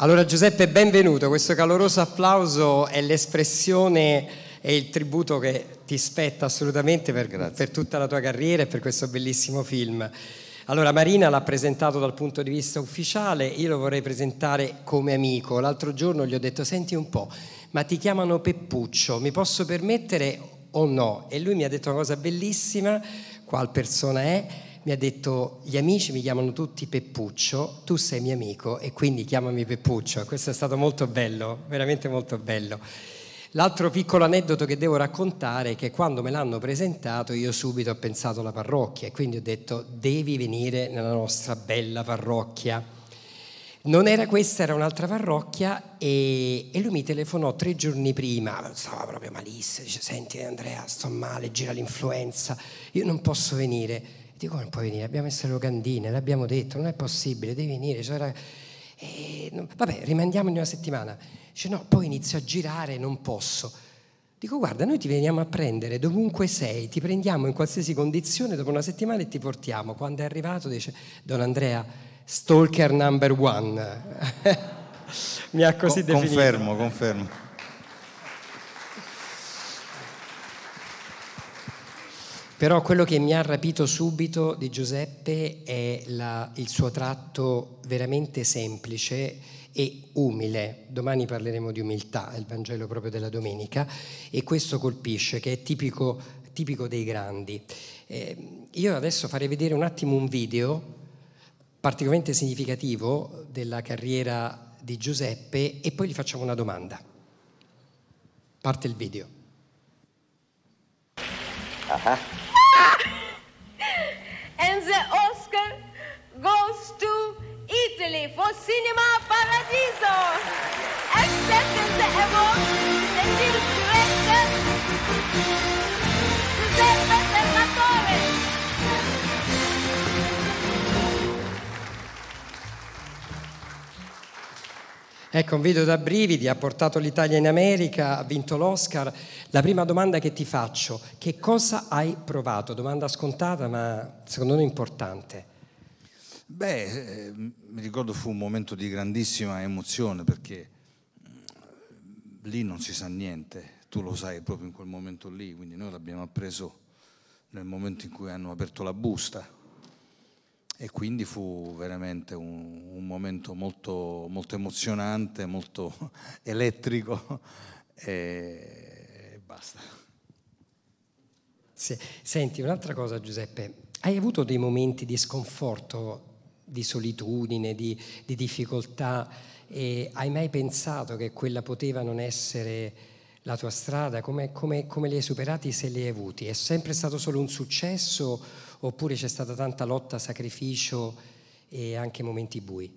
Allora Giuseppe, benvenuto. Questo caloroso applauso è l'espressione e il tributo che ti spetta assolutamente per, per, tutta la tua carriera e per questo bellissimo film. Allora Marina l'ha presentato dal punto di vista ufficiale, io lo vorrei presentare come amico. L'altro giorno gli ho detto, senti un po', ma ti chiamano Peppuccio, mi posso permettere o no? E lui mi ha detto una cosa bellissima, qual persona è? mi ha detto gli amici mi chiamano tutti Peppuccio, tu sei mio amico e quindi chiamami Peppuccio. Questo è stato molto bello, veramente molto bello. L'altro piccolo aneddoto che devo raccontare è che quando me l'hanno presentato io subito ho pensato alla parrocchia e quindi ho detto devi venire nella nostra bella parrocchia. Non era questa, era un'altra parrocchia e, e lui mi telefonò tre giorni prima, stava proprio malissimo, dice senti Andrea sto male, gira l'influenza, io non posso venire dico, non puoi venire, abbiamo messo le locandine, l'abbiamo detto, non è possibile, devi venire. Cioè, eh, no, vabbè, rimandiamo di una settimana. Dice, no, poi inizio a girare, non posso. Dico, guarda, noi ti veniamo a prendere dovunque sei, ti prendiamo in qualsiasi condizione, dopo una settimana e ti portiamo. Quando è arrivato dice, Don Andrea, stalker number one. Mi ha così Con, definito. Confermo, confermo. Però quello che mi ha rapito subito di Giuseppe è la, il suo tratto veramente semplice e umile. Domani parleremo di umiltà, è il Vangelo proprio della domenica, e questo colpisce, che è tipico, tipico dei grandi. Eh, io adesso farei vedere un attimo un video particolarmente significativo della carriera di Giuseppe e poi gli facciamo una domanda. Parte il video. Uh-huh. finally for Cinema Paradiso. Acceptance award, the chief director, Giuseppe Salvatore. Ecco, un video da brividi, ha portato l'Italia in America, ha vinto l'Oscar. La prima domanda che ti faccio, che cosa hai provato? Domanda scontata ma secondo me importante. Beh, eh, mi ricordo fu un momento di grandissima emozione perché mm, lì non si sa niente, tu lo sai proprio in quel momento lì, quindi noi l'abbiamo appreso nel momento in cui hanno aperto la busta e quindi fu veramente un, un momento molto, molto, emozionante, molto elettrico e basta. Senti, un'altra cosa Giuseppe, hai avuto dei momenti di sconforto di solitudine, di, di difficoltà. E hai mai pensato che quella poteva non essere la tua strada? Come, come, come li hai superati se li hai avuti? È sempre stato solo un successo oppure c'è stata tanta lotta, sacrificio e anche momenti bui?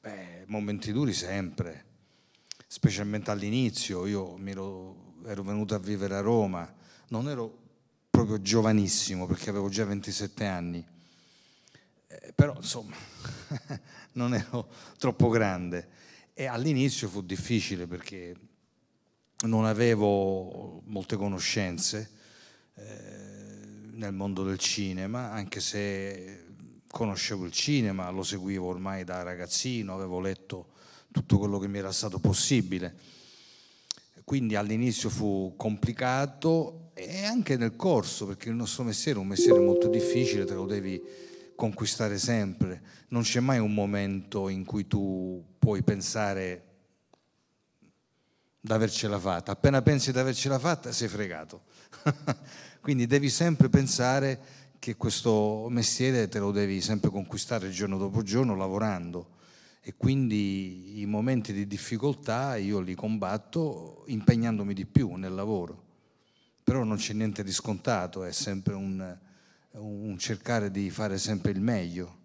Beh, momenti duri sempre, specialmente all'inizio. Io ero, ero venuto a vivere a Roma, non ero proprio giovanissimo perché avevo già 27 anni eh, però insomma non ero troppo grande e all'inizio fu difficile perché non avevo molte conoscenze eh, nel mondo del cinema, anche se conoscevo il cinema, lo seguivo ormai da ragazzino, avevo letto tutto quello che mi era stato possibile. Quindi all'inizio fu complicato e anche nel corso, perché il nostro mestiere è un mestiere molto difficile, te lo devi conquistare sempre, non c'è mai un momento in cui tu puoi pensare d'avercela fatta, appena pensi di avercela fatta sei fregato, quindi devi sempre pensare che questo mestiere te lo devi sempre conquistare giorno dopo giorno lavorando e quindi i momenti di difficoltà io li combatto impegnandomi di più nel lavoro, però non c'è niente di scontato, è sempre un un cercare di fare sempre il meglio.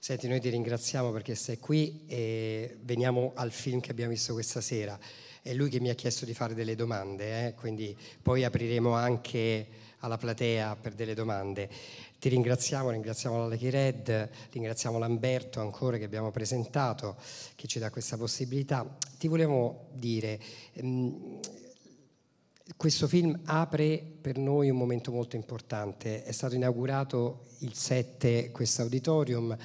Senti, noi ti ringraziamo perché sei qui e veniamo al film che abbiamo visto questa sera. È lui che mi ha chiesto di fare delle domande, eh? quindi poi apriremo anche alla platea per delle domande. Ti ringraziamo, ringraziamo la Lucky Red, ringraziamo Lamberto ancora che abbiamo presentato, che ci dà questa possibilità. Ti volevo dire, mh, ehm, questo film apre per noi un momento molto importante, è stato inaugurato il 7 questo auditorium,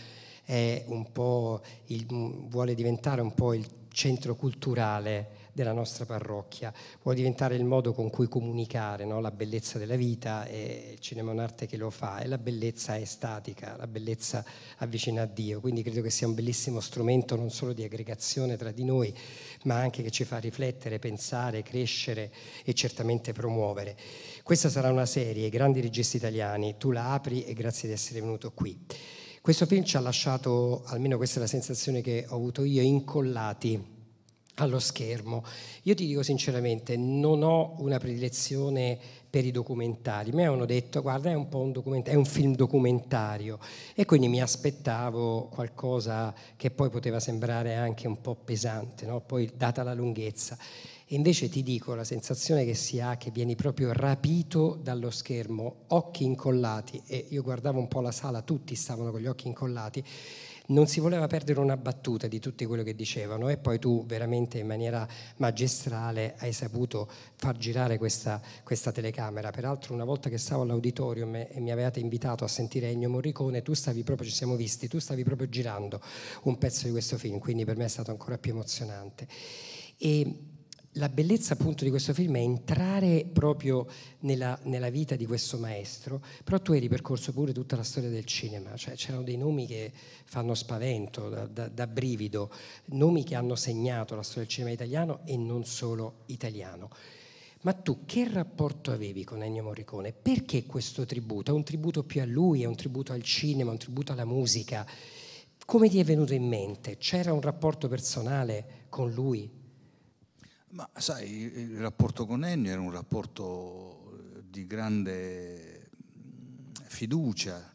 il, vuole diventare un po' il centro culturale della nostra parrocchia, può diventare il modo con cui comunicare no? la bellezza della vita e il cinema è un'arte che lo fa, e la bellezza è statica, la bellezza avvicina a Dio, quindi credo che sia un bellissimo strumento non solo di aggregazione tra di noi, ma anche che ci fa riflettere, pensare, crescere e certamente promuovere. Questa sarà una serie, Grandi registi italiani, tu la apri e grazie di essere venuto qui. Questo film ci ha lasciato, almeno questa è la sensazione che ho avuto io, incollati allo schermo. Io ti dico sinceramente, non ho una predilezione per i documentari. Mi hanno detto, guarda, è un, po un, document- è un film documentario e quindi mi aspettavo qualcosa che poi poteva sembrare anche un po' pesante, no? poi data la lunghezza. E invece ti dico la sensazione che si ha che vieni proprio rapito dallo schermo, occhi incollati, e io guardavo un po' la sala, tutti stavano con gli occhi incollati, non si voleva perdere una battuta di tutto quello che dicevano e poi tu veramente in maniera magistrale hai saputo far girare questa, questa telecamera. Peraltro una volta che stavo all'auditorium e mi avevate invitato a sentire Ennio Morricone, tu stavi proprio, ci siamo visti, tu stavi proprio girando un pezzo di questo film, quindi per me è stato ancora più emozionante. E la bellezza appunto di questo film è entrare proprio nella, nella, vita di questo maestro, però tu hai ripercorso pure tutta la storia del cinema, cioè c'erano dei nomi che fanno spavento, da, da, da brivido, nomi che hanno segnato la storia del cinema italiano e non solo italiano. Ma tu che rapporto avevi con Ennio Morricone? Perché questo tributo? È un tributo più a lui, è un tributo al cinema, è un tributo alla musica. Come ti è venuto in mente? C'era un rapporto personale con lui? Ma sai, il rapporto con Ennio era un rapporto eh, di grande mm, fiducia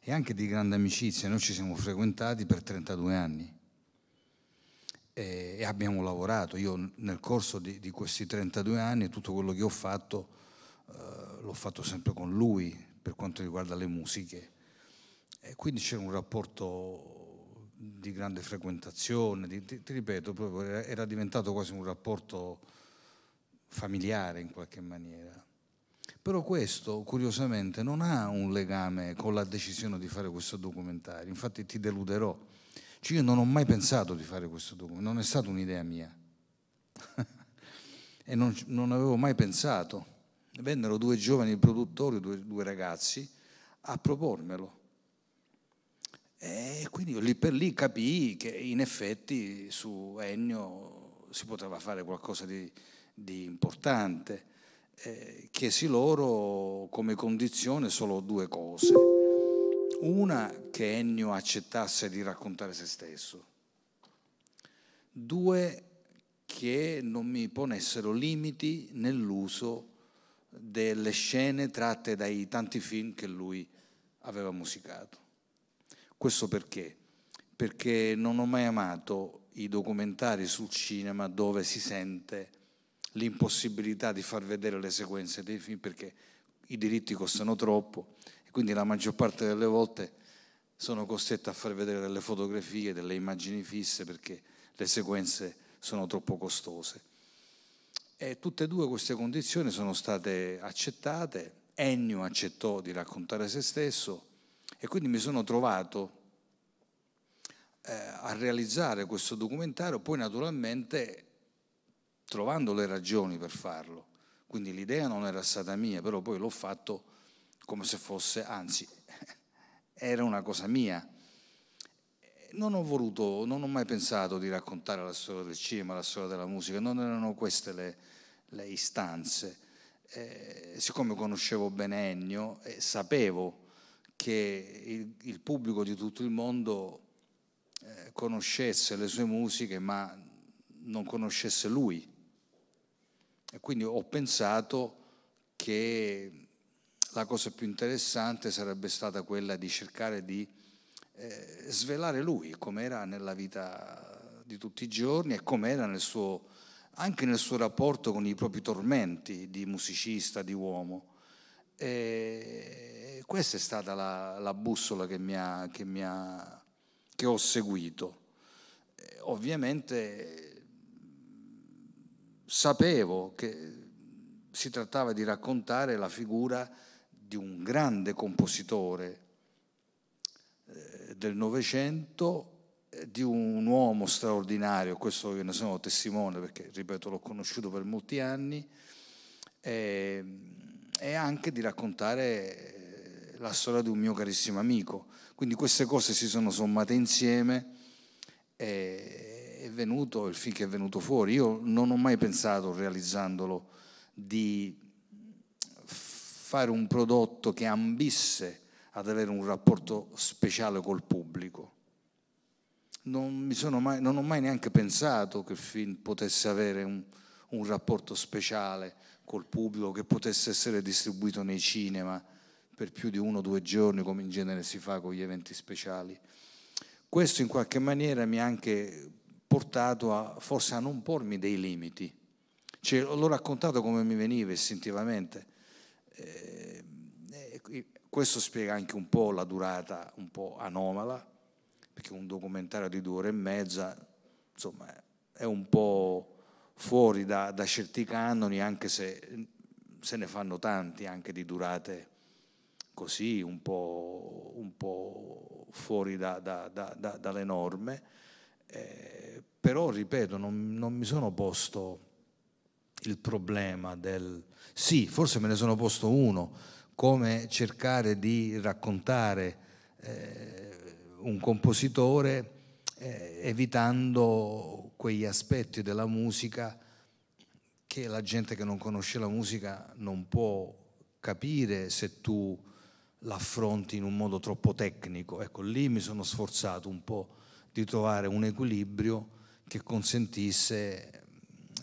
e anche di grande amicizia. Noi ci siamo frequentati per 32 anni e, abbiamo lavorato. Io nel corso di, di questi 32 anni tutto quello che ho fatto eh, l'ho fatto sempre con lui per quanto riguarda le musiche. E quindi c'era un rapporto di grande frequentazione, di, ti, ti, ripeto, proprio era diventato quasi un rapporto familiare in qualche maniera. Però questo, curiosamente, non ha un legame con la decisione di fare questo documentario, infatti ti deluderò. Cioè, io non ho mai pensato di fare questo documentario, non è stata un'idea mia. e non, non, avevo mai pensato. Vennero due giovani produttori, due, due ragazzi, a propormelo e quindi lì per lì capii che in effetti su Ennio si poteva fare qualcosa di, di importante. Eh, chiesi loro come condizione solo due cose. Una, che Ennio accettasse di raccontare se stesso. Due, che non mi ponessero limiti nell'uso delle scene tratte dai tanti film che lui aveva musicato. Questo perché? Perché non ho mai amato i documentari sul cinema dove si sente l'impossibilità di far vedere le sequenze dei film perché i diritti costano troppo e quindi la maggior parte delle volte sono costretto a far vedere delle fotografie, delle immagini fisse perché le sequenze sono troppo costose. E tutte e due queste condizioni sono state accettate, Ennio accettò di raccontare se stesso e quindi mi sono trovato eh, a realizzare questo documentario, poi naturalmente trovando le ragioni per farlo. Quindi l'idea non era stata mia, però poi l'ho fatto come se fosse, anzi, era una cosa mia. Non ho voluto, non ho mai pensato di raccontare la storia del cinema, la storia della musica, non erano queste le, le istanze. Eh, siccome conoscevo bene Ennio, eh, sapevo che il, il pubblico di tutto il mondo eh, conoscesse le sue musiche ma non conoscesse lui. E quindi ho pensato che la cosa più interessante sarebbe stata quella di cercare di eh, svelare lui come era nella vita di tutti i giorni e com'era nel suo, anche nel suo rapporto con i propri tormenti di musicista, di uomo. E questa è stata la, la bussola che mi ha, che mi ha che ho seguito. Eh, ovviamente sapevo che si trattava di raccontare la figura di un grande compositore eh, del Novecento, eh, di un uomo straordinario, questo io ne sono testimone perché, ripeto, l'ho conosciuto per molti anni, e, ehm, e anche di raccontare la storia di un mio carissimo amico. Quindi queste cose si sono sommate insieme e è venuto il film che è venuto fuori. Io non ho mai pensato, realizzandolo, di fare un prodotto che ambisse ad avere un rapporto speciale col pubblico. Non, mai, non ho mai neanche pensato che il film potesse avere un, un rapporto speciale col pubblico, che potesse essere distribuito nei cinema per più di uno o due giorni, come in genere si fa con gli eventi speciali. Questo in qualche maniera mi ha anche portato a, forse a non pormi dei limiti. Cioè, l'ho raccontato come mi veniva istintivamente. Eh, eh questo spiega anche un po' la durata un po' anomala, perché un documentario di due ore e mezza, insomma, è un po' fuori da, da certi canoni, anche se se ne fanno tanti anche di durate così, un po', un po fuori da, da, da, dalle norme, eh, però ripeto, non, non, mi sono posto il problema del... Sì, forse me ne sono posto uno, come cercare di raccontare eh, un compositore eh, evitando quegli aspetti della musica che la gente che non conosce la musica non può capire se tu l'affronti in un modo troppo tecnico. Ecco, lì mi sono sforzato un po' di trovare un equilibrio che consentisse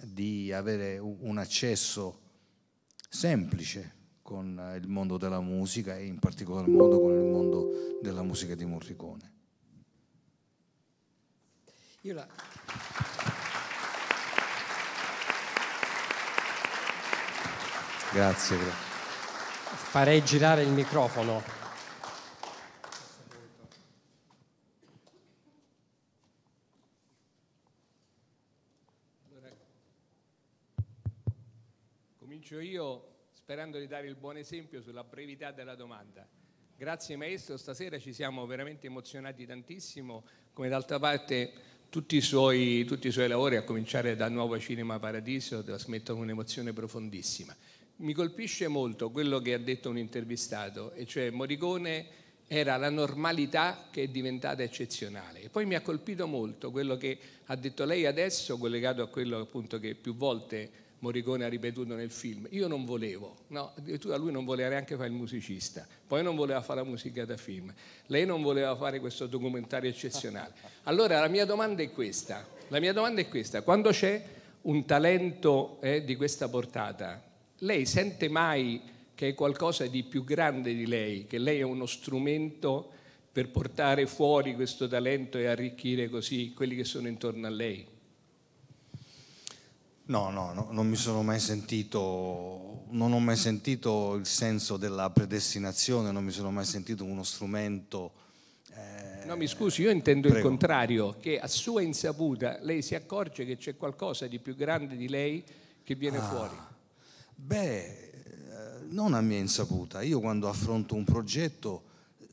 di avere un accesso semplice con il mondo della musica e in particolar modo con il mondo della musica di Morricone. Io la... Grazie. grazie farei girare il microfono. comincio io sperando di dare il buon esempio sulla brevità della domanda. Grazie maestro, stasera ci siamo veramente emozionati tantissimo, come d'altra parte tutti i, suoi, tutti i suoi lavori, a cominciare dal nuovo Cinema Paradiso, trasmettono un'emozione profondissima. Mi colpisce molto quello che ha detto un intervistato, e cioè Morricone era la normalità che è diventata eccezionale. E poi mi ha colpito molto quello che ha detto lei adesso, collegato a quello appunto che più volte Morricone ha ripetuto nel film. Io non volevo, no, addirittura lui non voleva neanche fare il musicista, poi non voleva fare la musica da film, lei non voleva fare questo documentario eccezionale. Allora la mia domanda è questa, la mia domanda è questa, quando c'è un talento eh, di questa portata, lei sente mai che è qualcosa di più grande di lei, che lei è uno strumento per portare fuori questo talento e arricchire così quelli che sono intorno a lei? No, no, no non mi sono mai sentito, non ho mai sentito il senso della predestinazione, non mi sono mai sentito uno strumento eh, No, mi scusi, io intendo Prego. il contrario, che a sua insaputa lei si accorge che c'è qualcosa di più grande di lei che viene ah. fuori. Beh, eh, non a mia insaputa, io quando affronto un progetto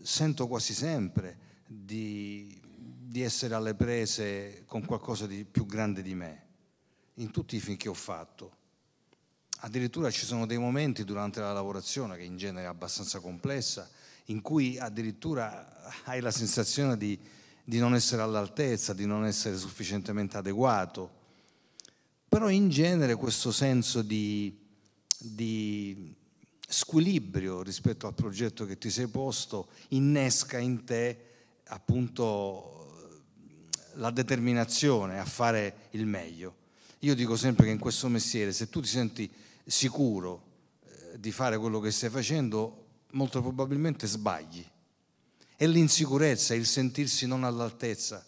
sento quasi sempre di, di essere alle prese con qualcosa di più grande di me, in tutti i film che ho fatto. Addirittura ci sono dei momenti durante la lavorazione, che in genere è abbastanza complessa, in cui addirittura hai la sensazione di, di non essere all'altezza, di non essere sufficientemente adeguato. Però in genere questo senso di, di squilibrio rispetto al progetto che ti sei posto innesca in te appunto la determinazione a fare il meglio. Io dico sempre che in questo mestiere se tu ti senti sicuro eh, di fare quello che stai facendo, molto probabilmente sbagli. È l'insicurezza, il sentirsi non all'altezza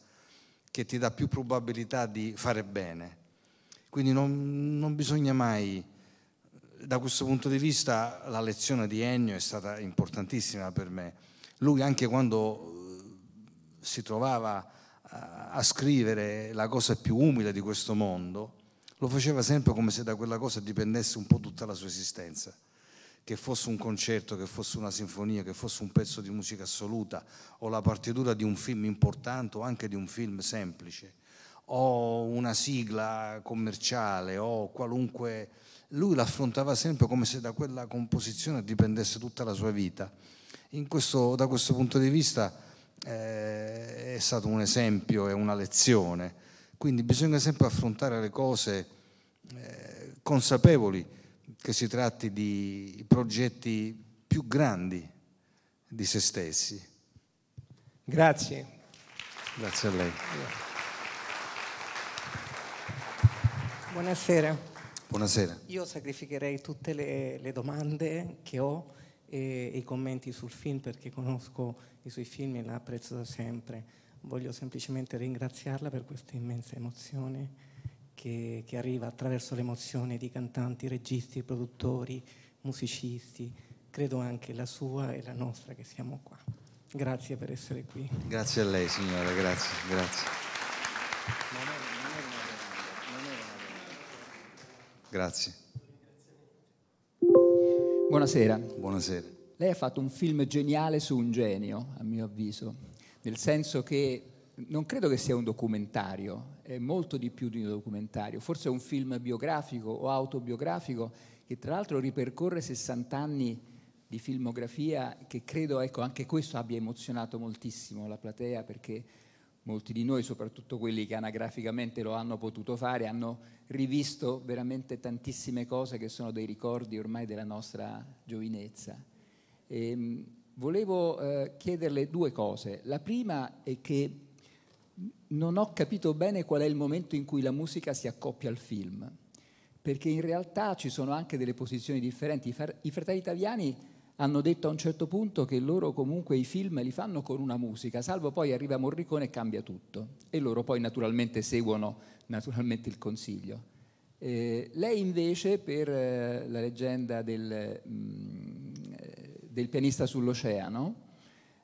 che ti dà più probabilità di fare bene. Quindi non, non bisogna mai da questo punto di vista la lezione di Ennio è stata importantissima per me. Lui anche quando eh, si trovava a scrivere la cosa più umile di questo mondo, lo faceva sempre come se da quella cosa dipendesse un po' tutta la sua esistenza, che fosse un concerto, che fosse una sinfonia, che fosse un pezzo di musica assoluta o la partitura di un film importante o anche di un film semplice o una sigla commerciale o qualunque... Lui l'affrontava sempre come se da quella composizione dipendesse tutta la sua vita. Questo, da questo punto di vista eh, è stato un esempio e una lezione. Quindi bisogna sempre affrontare le cose eh, consapevoli che si tratti di progetti più grandi di se stessi. Grazie. Grazie a lei. Buonasera. Buonasera. Io sacrificherei tutte le, le domande che ho e, e i commenti sul film perché conosco i suoi film e la apprezzo da sempre. Voglio semplicemente ringraziarla per questa immensa emozione che, che arriva attraverso l'emozione di cantanti, registi, produttori, musicisti, credo anche la sua e la nostra che siamo qua. Grazie per essere qui. Grazie a lei signora, grazie, grazie. Grazie. Buonasera. Buonasera. Lei ha fatto un film geniale su un genio, a mio avviso, nel senso che non credo che sia un documentario, è molto di più di un documentario, forse è un film biografico o autobiografico che tra l'altro ripercorre 60 anni di filmografia che credo, ecco, anche questo abbia emozionato moltissimo la platea perché molti di noi, soprattutto quelli che anagraficamente lo hanno potuto fare, hanno rivisto veramente tantissime cose che sono dei ricordi ormai della nostra giovinezza. E, ehm, volevo eh, chiederle due cose. La prima è che non ho capito bene qual è il momento in cui la musica si accoppia al film, perché in realtà ci sono anche delle posizioni differenti. I, i fratelli italiani hanno detto a un certo punto che loro comunque i film li fanno con una musica, salvo poi arriva Morricone e cambia tutto. E loro poi naturalmente seguono naturalmente il consiglio. Eh, lei invece per eh, la leggenda del, mm, eh, del pianista sull'oceano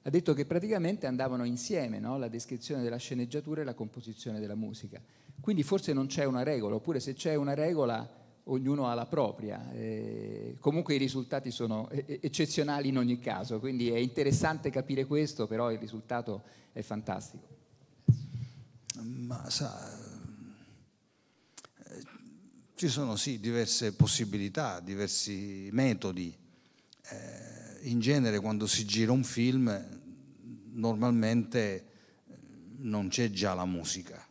ha detto che praticamente andavano insieme no? la descrizione della sceneggiatura e la composizione della musica. Quindi forse non c'è una regola, oppure se c'è una regola ognuno ha la propria. Eh, comunque i risultati sono eccezionali in ogni caso, quindi è interessante capire questo, però il risultato è fantastico. Ma sa, eh, ci sono sì diverse possibilità, diversi metodi. Eh, in genere quando si gira un film normalmente eh, non c'è già la musica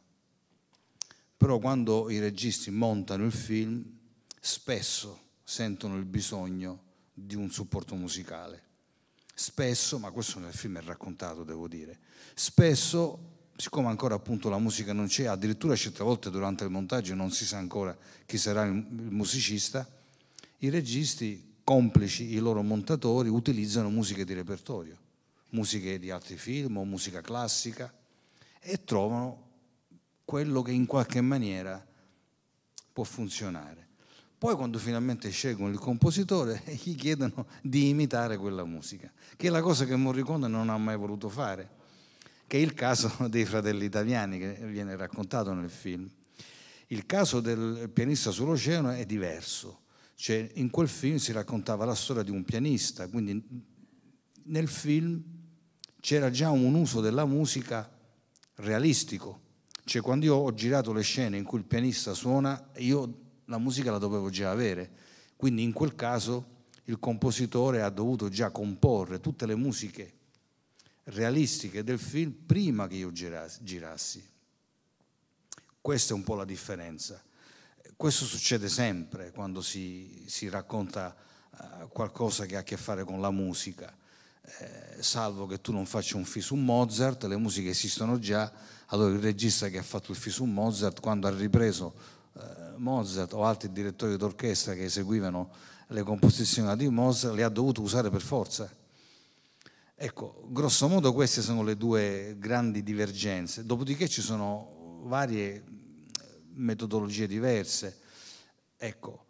però quando i registi montano il film spesso sentono il bisogno di un supporto musicale. Spesso, ma questo nel film è raccontato, devo dire, spesso siccome ancora appunto la musica non c'è, addirittura certe volte durante il montaggio non si sa ancora chi sarà il musicista, i registi, complici i loro montatori, utilizzano musiche di repertorio, musiche di altri film o musica classica e trovano quello che in qualche maniera può funzionare. Poi quando finalmente scelgono il compositore gli chiedono di imitare quella musica, che è la cosa che Morricone non ha mai voluto fare, che è il caso dei fratelli italiani che viene raccontato nel film. Il caso del pianista sull'oceano è diverso, cioè in quel film si raccontava la storia di un pianista, quindi nel film c'era già un uso della musica realistico, cioè quando io ho girato le scene in cui il pianista suona, io la musica la dovevo già avere, quindi in quel caso il compositore ha dovuto già comporre tutte le musiche realistiche del film prima che io girassi. Questa è un po' la differenza. Questo succede sempre quando si, si racconta eh, qualcosa che ha a che fare con la musica. Eh, salvo che tu non faccia un film su Mozart, le musiche esistono già, allora il regista che ha fatto il film su Mozart, quando ha ripreso Mozart o altri direttori d'orchestra che eseguivano le composizioni di Mozart le ha dovute usare per forza. Ecco, grosso modo queste sono le due grandi divergenze, dopodiché ci sono varie metodologie diverse. Ecco,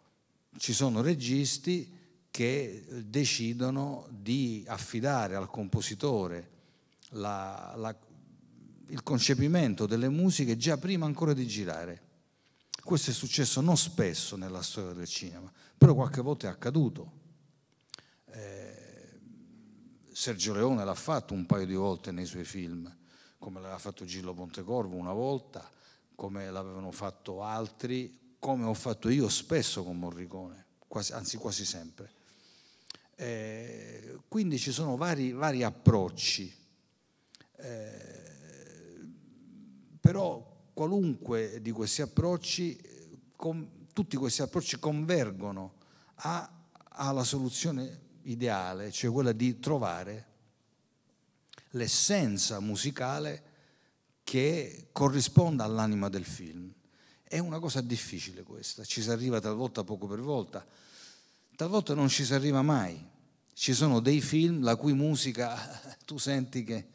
ci sono registi che decidono di affidare al compositore la, la, il concepimento delle musiche già prima ancora di girare. Questo è successo non spesso nella storia del cinema, però qualche volta è accaduto. Eh, Sergio Leone l'ha fatto un paio di volte nei suoi film, come l'aveva fatto Gillo Pontecorvo una volta, come l'avevano fatto altri, come ho fatto io spesso con Morricone, quasi, anzi quasi sempre. Eh, quindi ci sono vari, vari approcci, eh, però qualunque di questi approcci, con, tutti questi approcci convergono a, alla soluzione ideale, cioè quella di trovare l'essenza musicale che corrisponda all'anima del film. È una cosa difficile questa, ci si arriva talvolta poco per volta, talvolta non ci si arriva mai. Ci sono dei film la cui musica tu senti che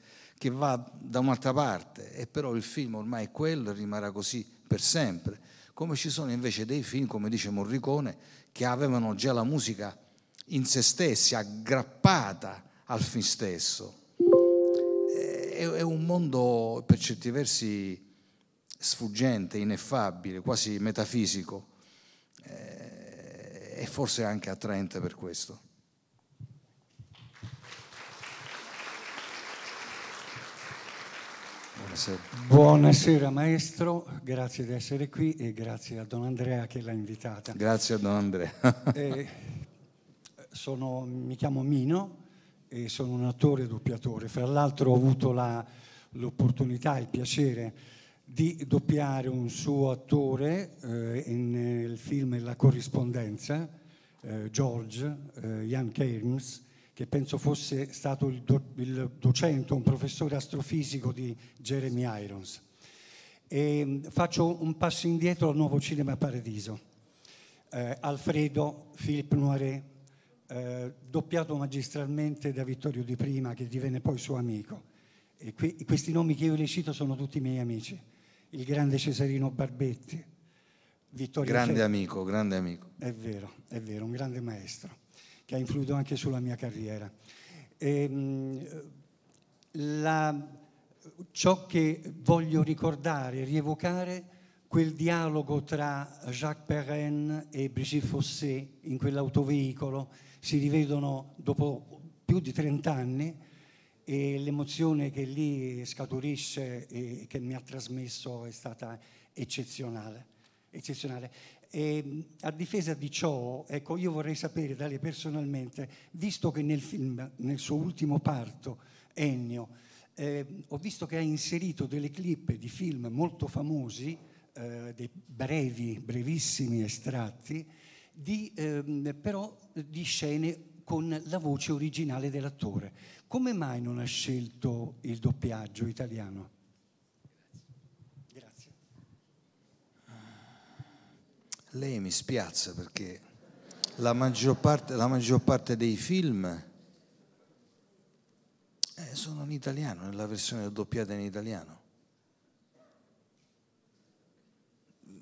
che va da un'altra parte e però il film ormai è quello e rimarrà così per sempre. Come ci sono invece dei film, come dice Morricone, che avevano già la musica in se stessi, aggrappata al film stesso. Eh, è, un mondo per certi versi sfuggente, ineffabile, quasi metafisico eh, e forse anche attraente per questo. Buonasera. Buonasera. maestro, grazie di essere qui e grazie a Don Andrea che l'ha invitata. Grazie a Don Andrea. eh, sono, mi chiamo Mino e sono un attore e doppiatore. Fra l'altro ho avuto la, l'opportunità e il piacere di doppiare un suo attore eh, nel film La corrispondenza, eh, George, Jan eh, Kerms, che penso fosse stato il, do, il docente, un professore astrofisico di Jeremy Irons. E mm, faccio un passo indietro al nuovo cinema Paradiso. Eh, Alfredo, Philippe Noiret, eh, doppiato magistralmente da Vittorio Di Prima, che divenne poi suo amico. E qui, questi nomi che io le cito sono tutti miei amici. Il grande Cesarino Barbetti, Vittorio grande Fede. amico, grande amico. È vero, è vero, un grande maestro che ha influito anche sulla mia carriera. E, ehm, la, ciò che voglio ricordare, rievocare, quel dialogo tra Jacques Perrin e Brigitte Fossé in quell'autoveicolo, si rivedono dopo più di 30 anni e l'emozione che lì scaturisce e che mi ha trasmesso è stata eccezionale. eccezionale. E ehm, a difesa di ciò, ecco, io vorrei sapere da lei personalmente, visto che nel film, nel suo ultimo parto, Ennio, eh, ho visto che ha inserito delle clip di film molto famosi, eh, dei brevi, brevissimi estratti, di, eh, però di scene con la voce originale dell'attore. Come mai non ha scelto il doppiaggio italiano? Lei mi spiazza perché la maggior parte, la maggior parte dei film eh, sono in italiano, nella versione doppiata in italiano.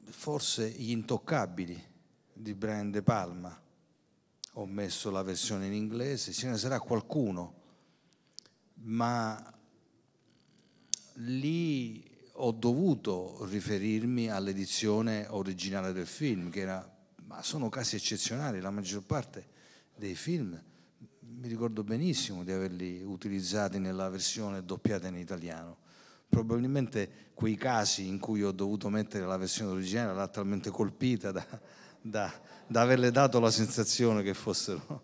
Forse Gli Intoccabili di Brian De Palma, ho messo la versione in inglese, ce ne sarà qualcuno, ma lì ho dovuto riferirmi all'edizione originale del film, che era, ma sono casi eccezionali, la maggior parte dei film mi ricordo benissimo di averli utilizzati nella versione doppiata in italiano. Probabilmente quei casi in cui ho dovuto mettere la versione originale l'ha talmente colpita da, da, da averle dato la sensazione che fossero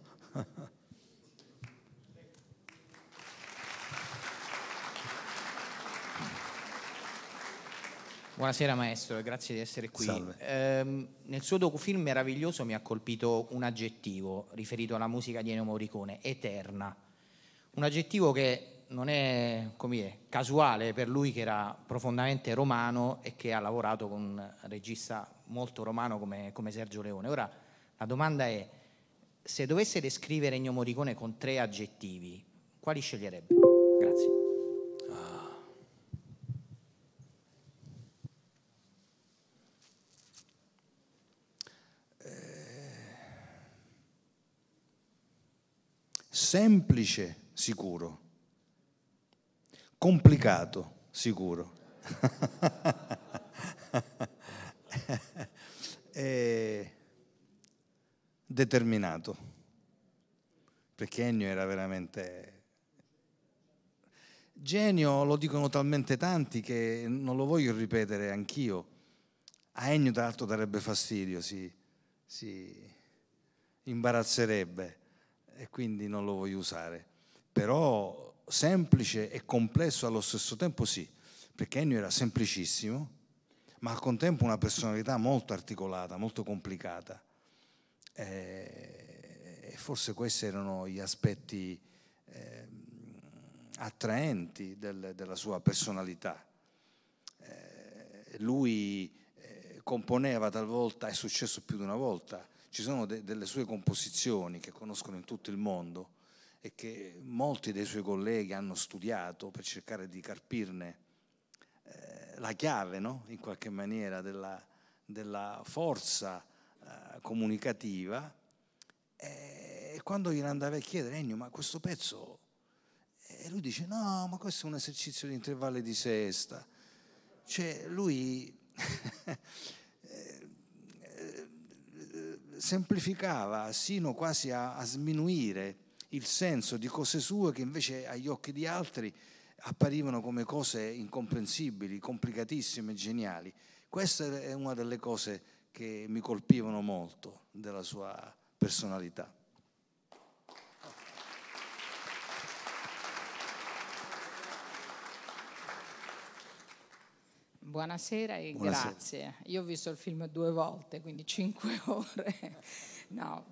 Buonasera maestro grazie di essere qui. Eh, nel suo docufilm meraviglioso mi ha colpito un aggettivo riferito alla musica di Ennio Morricone, eterna. Un aggettivo che non è dire, casuale per lui che era profondamente romano e che ha lavorato con un regista molto romano come, come Sergio Leone. Ora la domanda è, se dovesse descrivere Ennio Morricone con tre aggettivi, quali sceglierebbe? semplice, sicuro, complicato, sicuro. e determinato, perché Ennio era veramente... Genio lo dicono talmente tanti che non lo voglio ripetere anch'io. A Ennio tra l'altro darebbe fastidio, si, si imbarazzerebbe e quindi non lo voglio usare. Però semplice e complesso allo stesso tempo sì, perché Ennio era semplicissimo, ma al contempo una personalità molto articolata, molto complicata. Eh, e forse questi erano gli aspetti eh, attraenti del, della sua personalità. Eh, lui eh, componeva talvolta, è successo più di una volta, ci sono de- delle sue composizioni che conoscono in tutto il mondo e che molti dei suoi colleghi hanno studiato per cercare di carpirne eh, la chiave, no? in qualche maniera, della, della forza eh, comunicativa. Eh, e quando gliene andava a chiedere, Ennio, ma questo pezzo... E lui dice, no, ma questo è un esercizio di intervalli di sesta. Cioè, lui... semplificava sino quasi a, a sminuire il senso di cose sue che invece agli occhi di altri apparivano come cose incomprensibili, complicatissime, geniali. Questa è una delle cose che mi colpivano molto della sua personalità. Buonasera e Buonasera. grazie. Io ho visto il film due volte, quindi cinque ore. No,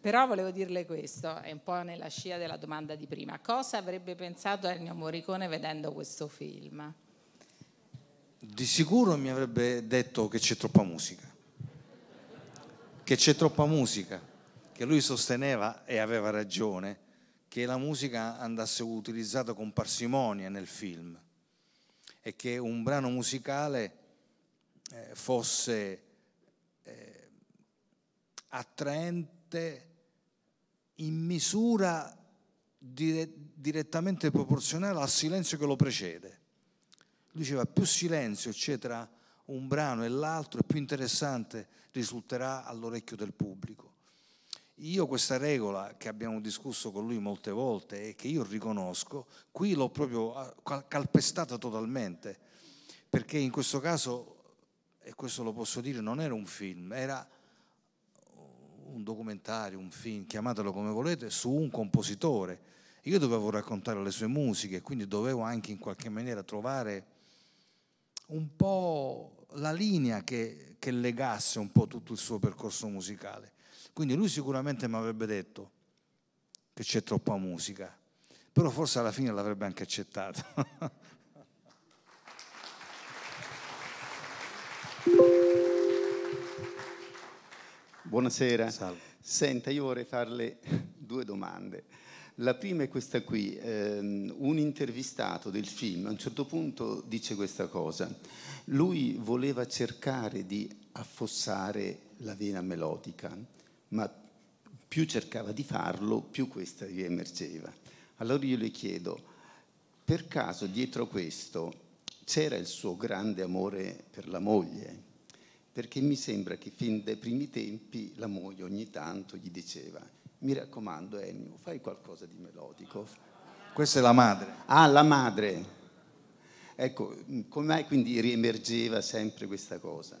però volevo dirle questo, è un po' nella scia della domanda di prima. Cosa avrebbe pensato Ennio Morricone vedendo questo film? Di sicuro mi avrebbe detto che c'è troppa musica. Che c'è troppa musica, che lui sosteneva e aveva ragione che la musica andasse utilizzata con parsimonia nel film e che un brano musicale eh, fosse eh, attraente in misura direttamente proporzionale al silenzio che lo precede. Lui diceva più silenzio c'è tra un brano e l'altro, più interessante risulterà all'orecchio del pubblico. Io questa regola che abbiamo discusso con lui molte volte e che io riconosco, qui l'ho proprio ah, calpestata totalmente, perché in questo caso, e questo lo posso dire, non era un film, era un documentario, un film, chiamatelo come volete, su un compositore. Io dovevo raccontare le sue musiche, quindi dovevo anche in qualche maniera trovare un po' la linea che, che legasse un po' tutto il suo percorso musicale. Quindi lui sicuramente mi avrebbe detto che c'è troppa musica, però forse alla fine l'avrebbe anche accettato. Buonasera. Salve. Senta, io vorrei farle due domande. La prima è questa qui, ehm, un intervistato del film a un certo punto dice questa cosa, lui voleva cercare di affossare la vena melodica, ma più cercava di farlo, più questa riemergeva. Allora io le chiedo, per caso dietro questo c'era il suo grande amore per la moglie? Perché mi sembra che fin dai primi tempi la moglie ogni tanto gli diceva, mi raccomando Ennio, fai qualcosa di melodico. Questa è la madre. Ah, la madre. Ecco, com'è quindi riemergeva sempre questa cosa?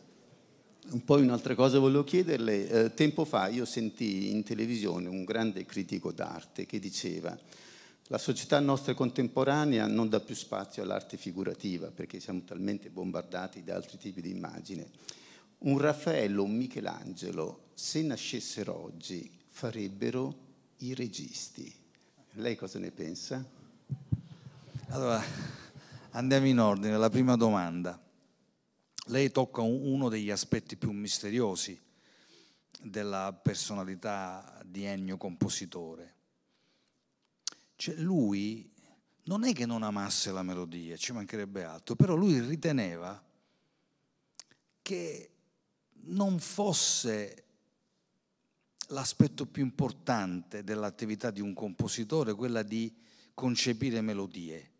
Poi un'altra cosa volevo chiederle, eh, tempo fa io sentì in televisione un grande critico d'arte che diceva la società nostra contemporanea non dà più spazio all'arte figurativa perché siamo talmente bombardati da altri tipi di immagine. Un Raffaello, un Michelangelo, se nascessero oggi, farebbero i registi. Lei cosa ne pensa? Allora, andiamo in ordine. La prima domanda lei tocca uno degli aspetti più misteriosi della personalità di Ennio compositore. Cioè lui non è che non amasse la melodia, ci mancherebbe altro, però lui riteneva che non fosse l'aspetto più importante dell'attività di un compositore quella di concepire melodie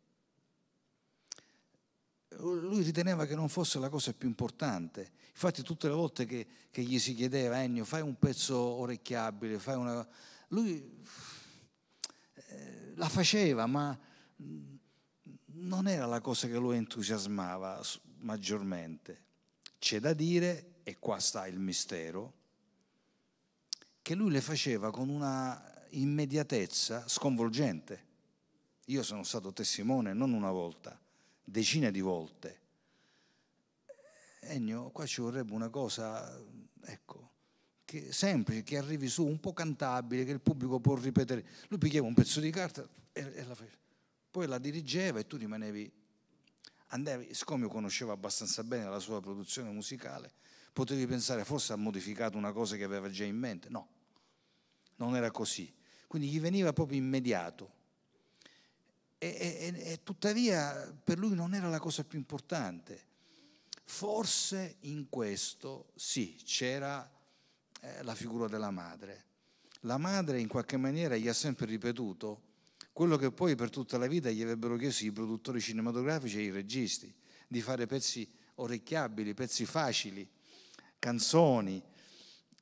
lui riteneva che non fosse la cosa più importante. Infatti tutte le volte che, che gli si chiedeva, Ennio, fai un pezzo orecchiabile, fai una... Lui eh, la faceva, ma non era la cosa che lo entusiasmava maggiormente. C'è da dire, e qua sta il mistero, che lui le faceva con una immediatezza sconvolgente. Io sono stato testimone non una volta decine di volte. Ennio, qua ci vorrebbe una cosa, ecco, che, semplice, che arrivi su, un po' cantabile, che il pubblico può ripetere. Lui pigliava un pezzo di carta e, e la faceva. Poi la dirigeva e tu rimanevi... Andavi, siccome io conoscevo abbastanza bene la sua produzione musicale, potevi pensare forse ha modificato una cosa che aveva già in mente. No, non era così. Quindi gli veniva proprio immediato e, e, e tuttavia per lui non era la cosa più importante. Forse in questo sì, c'era eh, la figura della madre. La madre in qualche maniera gli ha sempre ripetuto quello che poi per tutta la vita gli avrebbero chiesto i produttori cinematografici e i registi, di fare pezzi orecchiabili, pezzi facili, canzoni,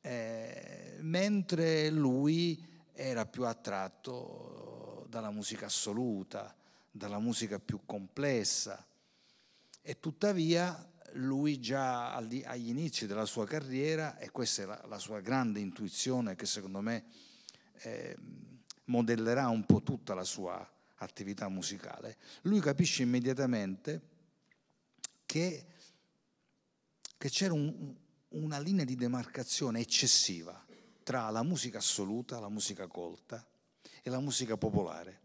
eh, mentre lui era più attratto dalla musica assoluta, dalla musica più complessa. E tuttavia lui già agli inizi della sua carriera, e questa è la, la sua grande intuizione che secondo me eh, modellerà un po' tutta la sua attività musicale, lui capisce immediatamente che, che c'era un, una linea di demarcazione eccessiva tra la musica assoluta, la musica colta e la musica popolare.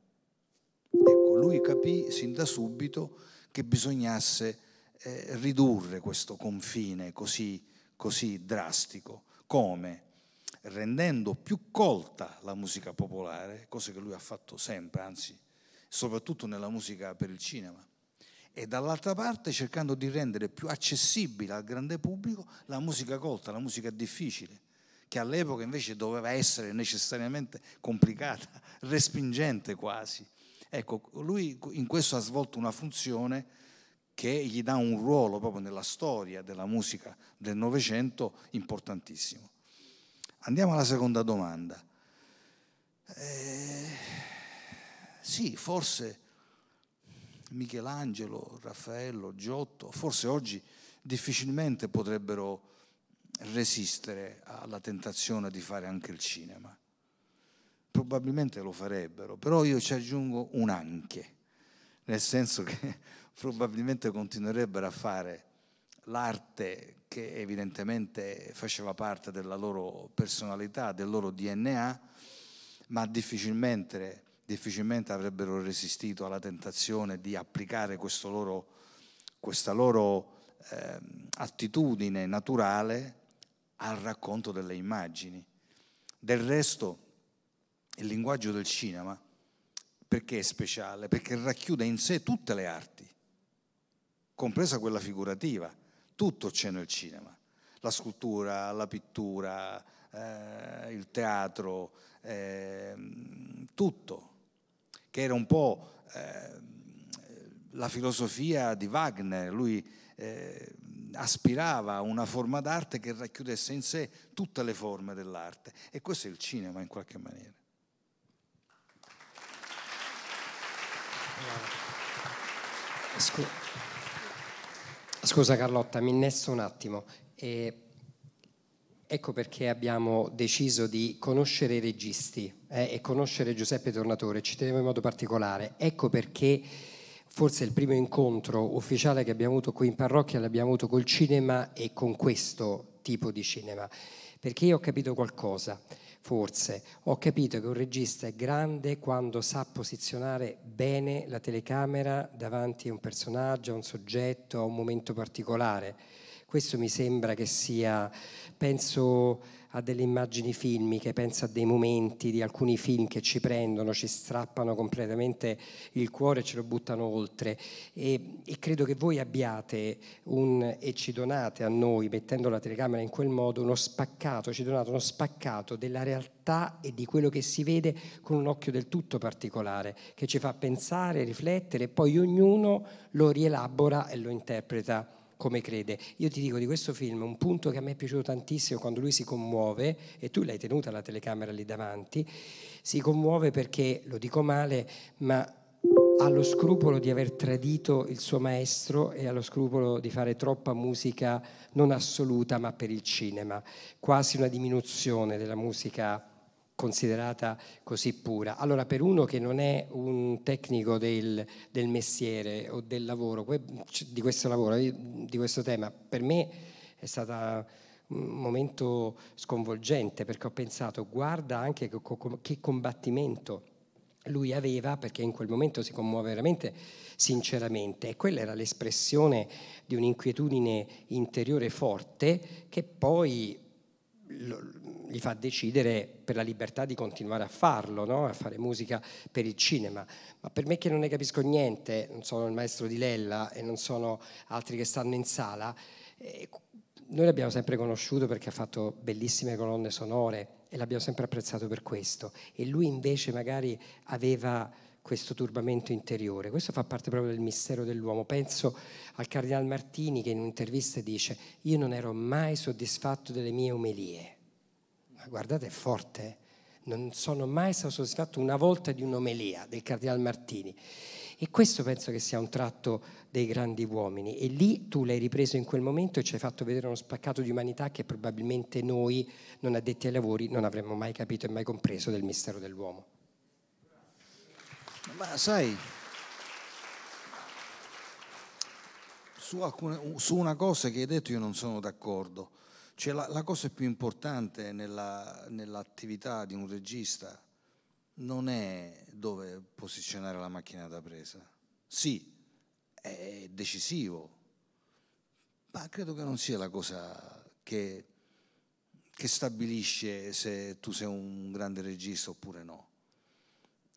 Ecco, lui capì sin da subito che bisognasse eh, ridurre questo confine così, così drastico. Come? Rendendo più colta la musica popolare, cosa che lui ha fatto sempre, anzi, soprattutto nella musica per il cinema e dall'altra parte cercando di rendere più accessibile al grande pubblico la musica colta, la musica difficile che all'epoca invece doveva essere necessariamente complicata, respingente quasi. Ecco, lui in questo ha svolto una funzione che gli dà un ruolo proprio nella storia della musica del Novecento importantissimo. Andiamo alla seconda domanda. Eh, sì, forse Michelangelo, Raffaello, Giotto, forse oggi difficilmente potrebbero resistere alla tentazione di fare anche il cinema. Probabilmente lo farebbero, però io ci aggiungo un anche, nel senso che probabilmente continuerebbero a fare l'arte che evidentemente faceva parte della loro personalità, del loro DNA, ma difficilmente, difficilmente avrebbero resistito alla tentazione di applicare loro, questa loro eh, attitudine naturale al racconto delle immagini. Del resto, il linguaggio del cinema, perché è speciale? Perché racchiude in sé tutte le arti, compresa quella figurativa. Tutto c'è nel cinema. La scultura, la pittura, eh, il teatro, eh, tutto. Che era un po' eh, la filosofia di Wagner. Lui eh, aspirava a una forma d'arte che racchiudesse in sé tutte le forme dell'arte. E questo è il cinema in qualche maniera. Scusa Carlotta, mi innesso un attimo. Eh, ecco perché abbiamo deciso di conoscere i registi eh, e conoscere Giuseppe Tornatore, ci tenevo in modo particolare. Ecco perché forse il primo incontro ufficiale che abbiamo avuto qui in parrocchia l'abbiamo avuto col cinema e con questo tipo di cinema, perché io ho capito qualcosa, forse, ho capito che un regista è grande quando sa posizionare bene la telecamera davanti a un personaggio, a un soggetto, a un momento particolare. Questo mi sembra che sia, penso a delle immagini filmiche, penso a dei momenti di alcuni film che ci prendono, ci strappano completamente il cuore e ce lo buttano oltre. E, e credo che voi abbiate un, e ci donate a noi, mettendo la telecamera in quel modo, uno spaccato, ci donate uno spaccato della realtà e di quello che si vede con un occhio del tutto particolare, che ci fa pensare, riflettere e poi ognuno lo rielabora e lo interpreta come crede. Io ti dico di questo film un punto che a me è piaciuto tantissimo quando lui si commuove, e tu l'hai tenuta la telecamera lì davanti, si commuove perché, lo dico male, ma ha lo scrupolo di aver tradito il suo maestro e ha lo scrupolo di fare troppa musica non assoluta ma per il cinema, quasi una diminuzione della musica considerata così pura. Allora, per uno che non è un tecnico del, del mestiere o del lavoro, di questo lavoro, di questo tema, per me è stata un momento sconvolgente perché ho pensato, guarda anche che, combattimento lui aveva, perché in quel momento si commuove veramente sinceramente, e quella era l'espressione di un'inquietudine interiore forte che poi gli fa decidere per la libertà di continuare a farlo, no? a fare musica per il cinema. Ma per me che non ne capisco niente, non sono il maestro di Lella e non sono altri che stanno in sala, eh, noi l'abbiamo sempre conosciuto perché ha fatto bellissime colonne sonore e l'abbiamo sempre apprezzato per questo. E lui invece magari aveva questo turbamento interiore. Questo fa parte proprio del mistero dell'uomo. Penso al Cardinal Martini che in un'intervista dice io non ero mai soddisfatto delle mie omelie. Ma guardate, è forte. Eh. Non sono mai stato soddisfatto una volta di un'omelia del Cardinal Martini. E questo penso che sia un tratto dei grandi uomini. E lì tu l'hai ripreso in quel momento e ci hai fatto vedere uno spaccato di umanità che probabilmente noi, non addetti ai lavori, non avremmo mai capito e mai compreso del mistero dell'uomo. Ma sai, su, alcune, su, una cosa che hai detto io non sono d'accordo. Cioè la, la cosa più importante nella, nell'attività di un regista non è dove posizionare la macchina da presa. Sì, è decisivo, ma credo che non sia la cosa che, che stabilisce se tu sei un grande regista oppure no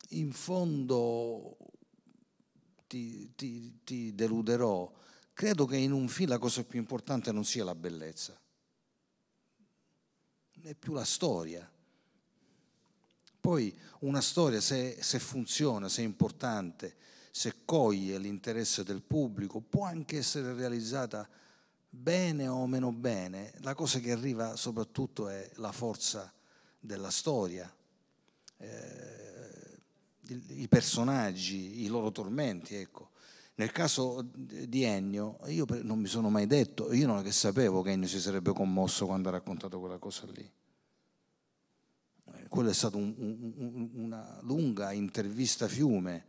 in fondo ti, ti, ti deluderò, credo che in un film la cosa più importante non sia la bellezza, né più la storia. Poi una storia, se, se, funziona, se è importante, se coglie l'interesse del pubblico, può anche essere realizzata bene o meno bene. La cosa che arriva soprattutto è la forza della storia. Eh, i personaggi, i loro tormenti, ecco. Nel caso di Ennio, io non mi sono mai detto, io non è che sapevo che Ennio si sarebbe commosso quando ha raccontato quella cosa lì. Eh, quella è stata un, un, una lunga intervista fiume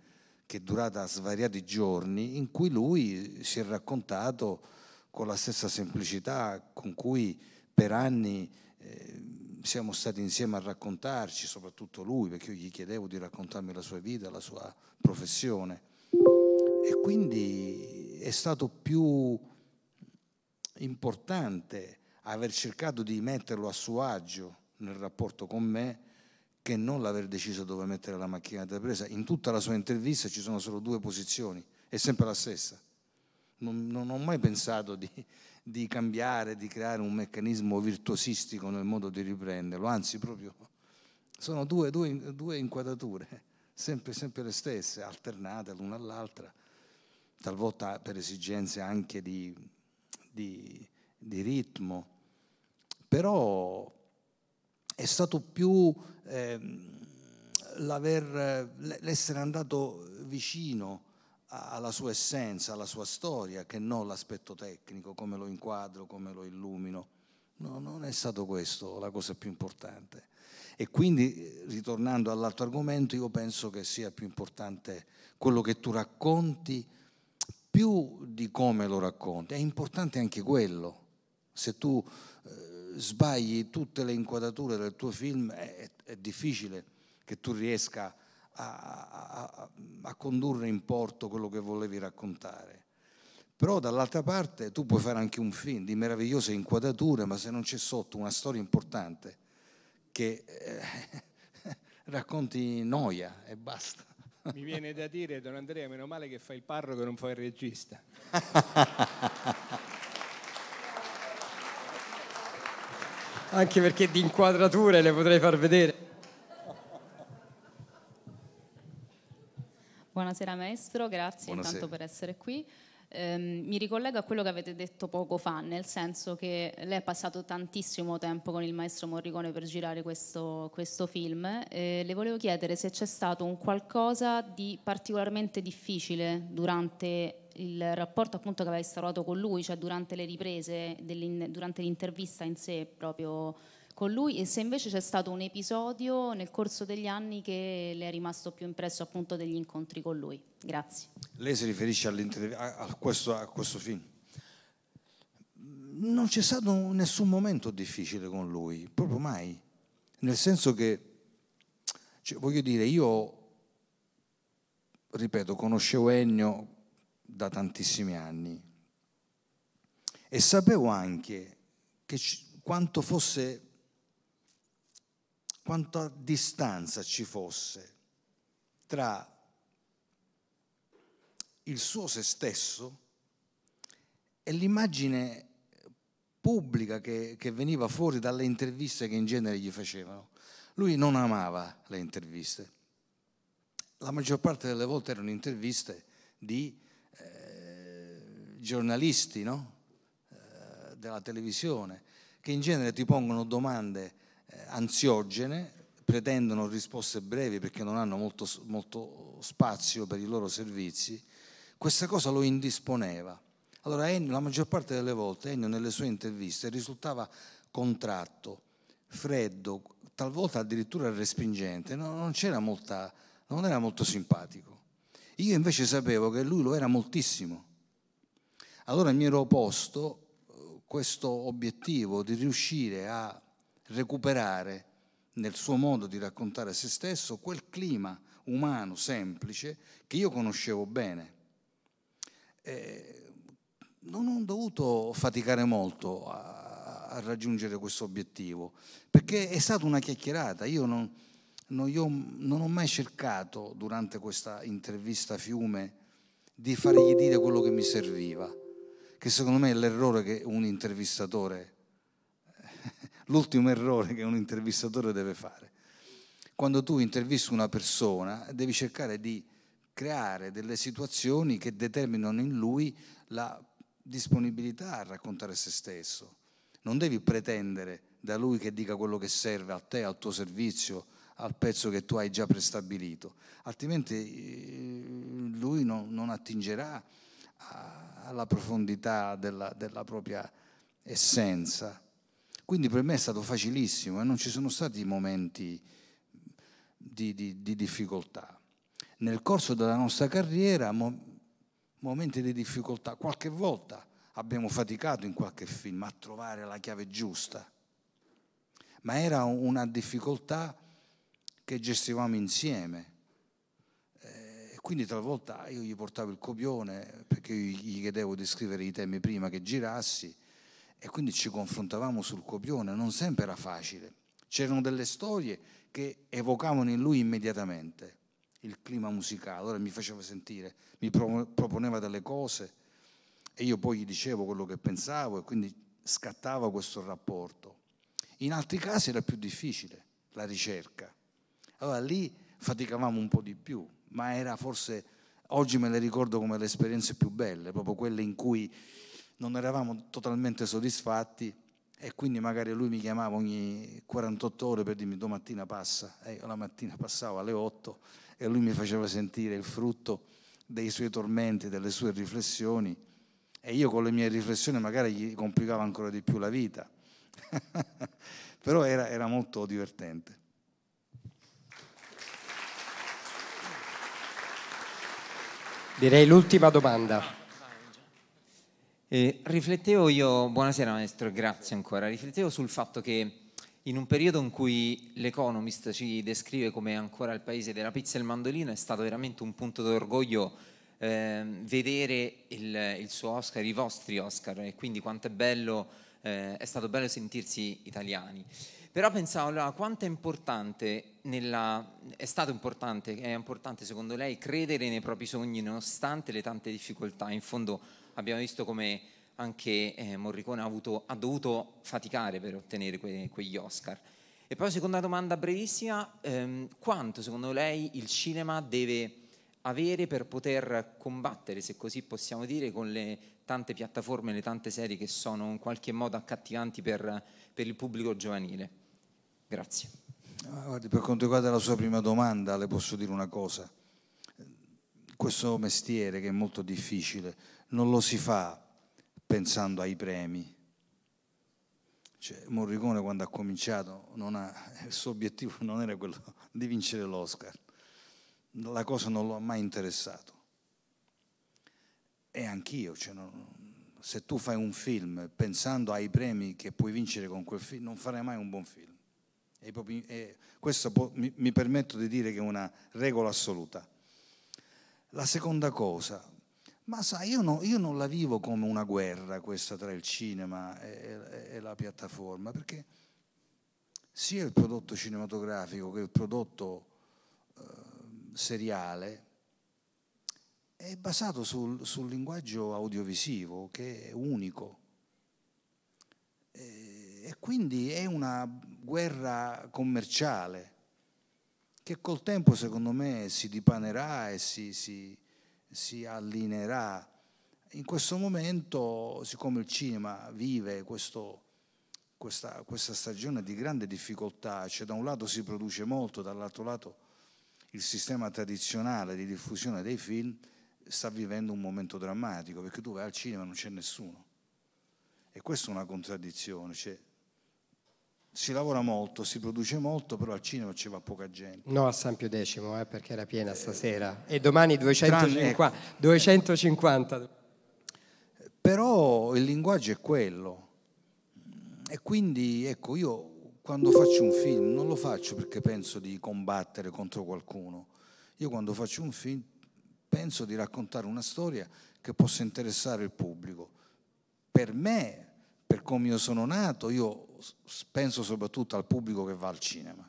che è durata svariati giorni, in cui lui si è raccontato con la stessa semplicità con cui per anni eh, siamo stati insieme a raccontarci, soprattutto lui, perché io gli chiedevo di raccontarmi la sua vita, la sua professione. E quindi è stato più importante aver cercato di metterlo a suo agio nel rapporto con me che non l'aver deciso dove mettere la macchina da presa. In tutta la sua intervista ci sono solo due posizioni, è sempre la stessa. Non, non ho mai pensato di, di cambiare, di creare un meccanismo virtuosistico nel modo di riprenderlo, anzi proprio sono due, due, due inquadrature, sempre, sempre, le stesse, alternate l'una all'altra, talvolta per esigenze anche di, di, di ritmo, però è stato più eh, l'essere andato vicino alla sua essenza, alla sua storia, che non l'aspetto tecnico, come lo inquadro, come lo illumino. No, non è stato questo la cosa più importante. E quindi, eh, ritornando all'altro argomento, io penso che sia più importante quello che tu racconti più di come lo racconti. È importante anche quello. Se tu eh, sbagli tutte le inquadrature del tuo film, è, è difficile che tu riesca a a, a, a condurre in porto quello che volevi raccontare. Però dall'altra parte tu puoi fare anche un film di meravigliose inquadrature, ma se non c'è sotto una storia importante che eh, racconti noia e basta. Mi viene da dire, Don Andrea, meno male che fai il parroco e non fai il regista. anche perché di inquadrature le potrei far vedere. Buonasera maestro, grazie Buonasera. intanto per essere qui. Ehm, mi ricollego a quello che avete detto poco fa, nel senso che lei ha passato tantissimo tempo con il maestro Morricone per girare questo, questo film e le volevo chiedere se c'è stato un qualcosa di particolarmente difficile durante il rapporto appunto che avevi instaurato con lui, cioè durante le riprese, durante l'intervista in sé proprio con lui e se invece c'è stato un episodio nel corso degli anni che le è rimasto più impresso appunto degli incontri con lui. Grazie. Lei si riferisce a, a, questo, a questo film? Non c'è stato nessun momento difficile con lui, proprio mai. Nel senso che, cioè, voglio dire, io, ripeto, conoscevo Ennio da tantissimi anni e sapevo anche che quanto fosse quanta distanza ci fosse tra il suo se stesso e l'immagine pubblica che, che, veniva fuori dalle interviste che in genere gli facevano. Lui non amava le interviste. La maggior parte delle volte erano interviste di eh, giornalisti no? eh, della televisione che in genere ti pongono domande eh, ansiogene, pretendono risposte brevi perché non hanno molto, molto spazio per i loro servizi, questa cosa lo indisponeva. Allora Ennio, la maggior parte delle volte, Ennio nelle sue interviste risultava contratto, freddo, talvolta addirittura respingente, non, non, c'era molta, non era molto simpatico. Io invece sapevo che lui lo era moltissimo. Allora mi ero posto eh, questo obiettivo di riuscire a recuperare nel suo modo di raccontare se stesso quel clima umano, semplice, che io conoscevo bene. Eh, non ho dovuto faticare molto a, a, raggiungere questo obiettivo, perché è stata una chiacchierata, io non, non, io non ho mai cercato durante questa intervista a Fiume di fargli dire quello che mi serviva, che secondo me è l'errore che un intervistatore l'ultimo errore che un intervistatore deve fare. Quando tu intervisti una persona devi cercare di creare delle situazioni che determinano in lui la disponibilità a raccontare se stesso. Non devi pretendere da lui che dica quello che serve a te, al tuo servizio, al pezzo che tu hai già prestabilito, altrimenti eh, lui non, non attingerà alla profondità della, della propria essenza. Quindi per me è stato facilissimo e non ci sono stati momenti di, di, di difficoltà. Nel corso della nostra carriera, mo, momenti di difficoltà, qualche volta abbiamo faticato in qualche film a trovare la chiave giusta, ma era una difficoltà che gestivamo insieme. Eh, quindi talvolta io gli portavo il copione perché gli chiedevo di scrivere i temi prima che girassi e quindi ci confrontavamo sul copione, non sempre era facile. C'erano delle storie che evocavano in lui immediatamente il clima musicale, allora mi faceva sentire, mi proponeva delle cose e io poi gli dicevo quello che pensavo e quindi scattava questo rapporto. In altri casi era più difficile la ricerca, allora lì faticavamo un po' di più, ma era forse, oggi me le ricordo come le esperienze più belle, proprio quelle in cui non eravamo totalmente soddisfatti e quindi magari lui mi chiamava ogni 48 ore per dirmi domattina passa e io la mattina passavo alle 8 e lui mi faceva sentire il frutto dei suoi tormenti, delle sue riflessioni e io con le mie riflessioni magari gli complicavo ancora di più la vita, però era, era molto divertente. Direi l'ultima domanda. E riflettevo io, buonasera maestro, grazie ancora, riflettevo sul fatto che in un periodo in cui l'Economist ci descrive come ancora il paese della pizza e il mandolino è stato veramente un punto d'orgoglio eh, vedere il, il, suo Oscar, i vostri Oscar e quindi quanto è bello, eh, è stato bello sentirsi italiani. Però pensavo allora quanto è importante, nella, è stato importante, è importante secondo lei credere nei propri sogni nonostante le tante difficoltà, in fondo abbiamo visto come anche eh, Morricone ha, avuto, ha, dovuto faticare per ottenere que, quegli Oscar. E poi seconda domanda brevissima, ehm, quanto secondo lei il cinema deve avere per poter combattere, se così possiamo dire, con le tante piattaforme, le tante serie che sono in qualche modo accattivanti per, per il pubblico giovanile? Grazie. Ah, guardi, per quanto riguarda la sua prima domanda, le posso dire una cosa. Questo mestiere che è molto difficile, non lo si fa pensando ai premi. Cioè, Morricone quando ha cominciato ha, il suo obiettivo non era quello di vincere l'Oscar, la cosa non lo ha mai interessato. E anch'io, cioè, non, se tu fai un film pensando ai premi che puoi vincere con quel film, non farai mai un buon film. E proprio, e questo può, mi, mi permetto di dire che è una regola assoluta. La seconda cosa, ma sai, io, no, io, non la vivo come una guerra questa tra il cinema e, e, e la piattaforma, perché sia il prodotto cinematografico che il prodotto eh, seriale è basato sul, sul, linguaggio audiovisivo che è unico. E, e quindi è una guerra commerciale che col tempo secondo me si dipanerà e si, si si allineerà. In questo momento, siccome il cinema vive questo, questa, questa, stagione di grande difficoltà, cioè da un lato si produce molto, dall'altro lato il sistema tradizionale di diffusione dei film sta vivendo un momento drammatico, perché tu vai al cinema e non c'è nessuno. E questa è una contraddizione, cioè si lavora molto, si produce molto, però al cinema ci va poca gente. No, a San Pio X, eh, perché era piena stasera. E domani 250. Eh, tranne, 250. Ecco. Però il linguaggio è quello. E quindi, ecco, io quando faccio un film non lo faccio perché penso di combattere contro qualcuno. Io quando faccio un film penso di raccontare una storia che possa interessare il pubblico. Per me, per come io sono nato, io penso soprattutto al pubblico che va al cinema.